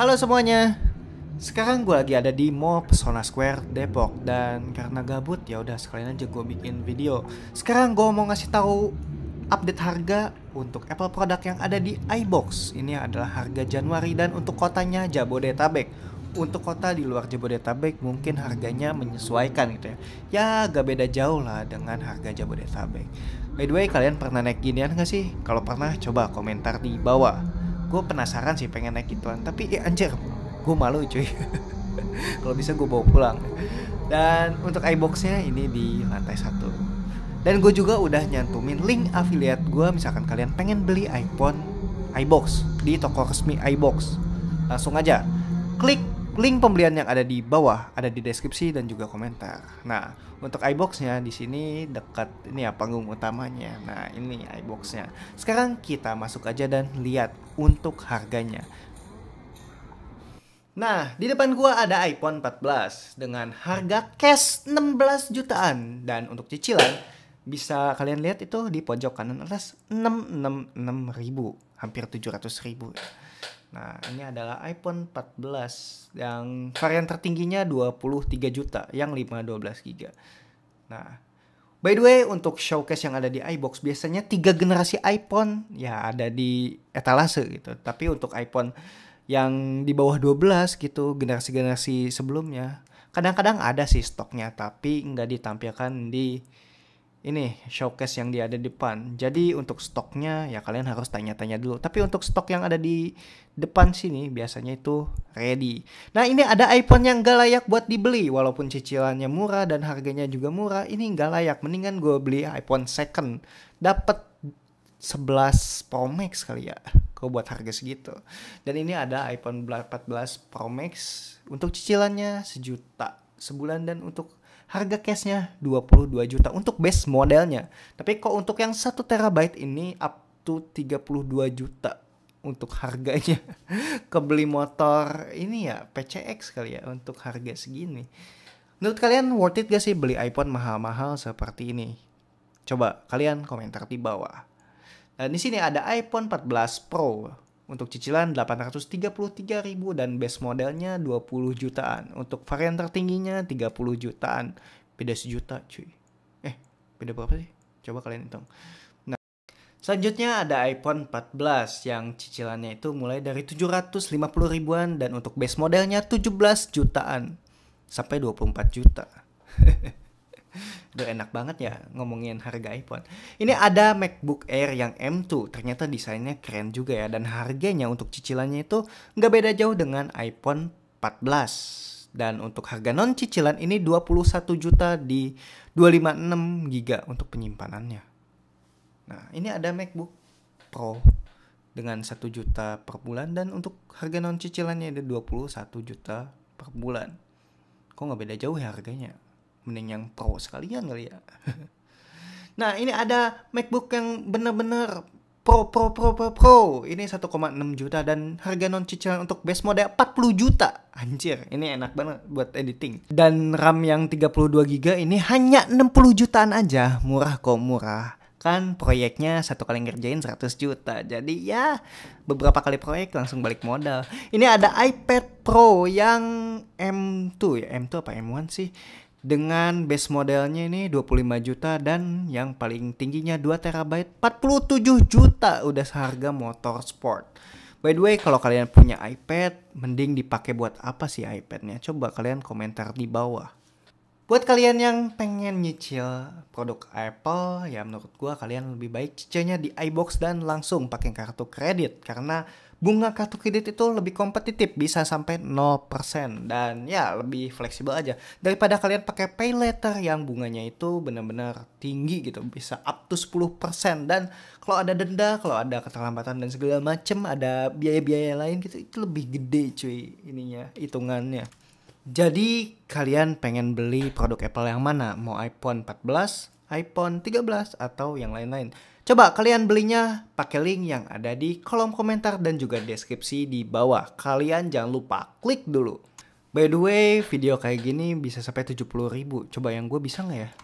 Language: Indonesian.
Halo semuanya. Sekarang gue lagi ada di Mall Pesona Square Depok dan karena gabut ya udah sekalian aja gue bikin video. Sekarang gue mau ngasih tahu update harga untuk Apple produk yang ada di iBox. Ini adalah harga Januari dan untuk kotanya Jabodetabek. Untuk kota di luar Jabodetabek mungkin harganya menyesuaikan gitu ya. Ya gak beda jauh lah dengan harga Jabodetabek. By the way kalian pernah naik ginian gak sih? Kalau pernah coba komentar di bawah gue penasaran sih pengen naik gituan tapi ya anjir gue malu cuy kalau bisa gue bawa pulang dan untuk iBoxnya ini di lantai satu dan gue juga udah nyantumin link affiliate gue misalkan kalian pengen beli iPhone iBox di toko resmi iBox langsung aja klik Link pembelian yang ada di bawah ada di deskripsi dan juga komentar. Nah, untuk iBox-nya di sini dekat ini ya panggung utamanya. Nah, ini iBox-nya. Sekarang kita masuk aja dan lihat untuk harganya. Nah, di depan gua ada iPhone 14 dengan harga cash 16 jutaan dan untuk cicilan bisa kalian lihat itu di pojok kanan atas 666.000, hampir 700.000. ribu. Nah, ini adalah iPhone 14 yang varian tertingginya 23 juta yang 512 GB. Nah, by the way untuk showcase yang ada di iBox biasanya tiga generasi iPhone ya ada di etalase gitu. Tapi untuk iPhone yang di bawah 12 gitu generasi-generasi sebelumnya kadang-kadang ada sih stoknya tapi nggak ditampilkan di ini showcase yang dia ada di depan. Jadi untuk stoknya ya kalian harus tanya-tanya dulu. Tapi untuk stok yang ada di depan sini biasanya itu ready. Nah ini ada iPhone yang gak layak buat dibeli. Walaupun cicilannya murah dan harganya juga murah. Ini gak layak. Mendingan gue beli iPhone second. Dapat 11 Pro Max kali ya. Gue buat harga segitu. Dan ini ada iPhone 14 Pro Max. Untuk cicilannya sejuta sebulan dan untuk harga cashnya 22 juta untuk base modelnya. Tapi kok untuk yang 1 terabyte ini up to 32 juta untuk harganya. Kebeli motor ini ya PCX kali ya untuk harga segini. Menurut kalian worth it gak sih beli iPhone mahal-mahal seperti ini? Coba kalian komentar di bawah. Dan di sini ada iPhone 14 Pro untuk cicilan ribu dan base modelnya 20 jutaan. Untuk varian tertingginya 30 jutaan. Beda sejuta cuy. Eh, beda berapa sih? Coba kalian hitung. Nah, selanjutnya ada iPhone 14 yang cicilannya itu mulai dari 750 ribuan dan untuk base modelnya 17 jutaan sampai 24 juta. Udah enak banget ya ngomongin harga iPhone. Ini ada MacBook Air yang M2. Ternyata desainnya keren juga ya. Dan harganya untuk cicilannya itu nggak beda jauh dengan iPhone 14. Dan untuk harga non cicilan ini 21 juta di 256 giga untuk penyimpanannya. Nah ini ada MacBook Pro dengan 1 juta per bulan dan untuk harga non cicilannya ada 21 juta per bulan. Kok nggak beda jauh ya harganya? mending yang pro sekalian kali ya nah ini ada MacBook yang bener-bener pro pro pro pro pro ini 1,6 juta dan harga non cicilan untuk base model 40 juta anjir ini enak banget buat editing dan RAM yang 32 GB ini hanya 60 jutaan aja murah kok murah kan proyeknya satu kali ngerjain 100 juta jadi ya beberapa kali proyek langsung balik modal ini ada iPad Pro yang M2 ya M2 apa M1 sih dengan base modelnya ini 25 juta dan yang paling tingginya 2 terabyte 47 juta udah seharga motor sport. By the way, kalau kalian punya iPad, mending dipakai buat apa sih iPadnya? Coba kalian komentar di bawah. Buat kalian yang pengen nyicil produk Apple, ya menurut gua kalian lebih baik cicilnya di iBox dan langsung pakai kartu kredit karena bunga kartu kredit itu lebih kompetitif bisa sampai 0% dan ya lebih fleksibel aja daripada kalian pakai pay later yang bunganya itu benar-benar tinggi gitu bisa up to 10% dan kalau ada denda kalau ada keterlambatan dan segala macem ada biaya-biaya lain gitu itu lebih gede cuy ininya hitungannya jadi kalian pengen beli produk Apple yang mana mau iPhone 14 iPhone 13 atau yang lain-lain Coba kalian belinya pakai link yang ada di kolom komentar dan juga deskripsi di bawah. Kalian jangan lupa klik dulu. By the way, video kayak gini bisa sampai 70 ribu. Coba yang gue bisa nggak ya?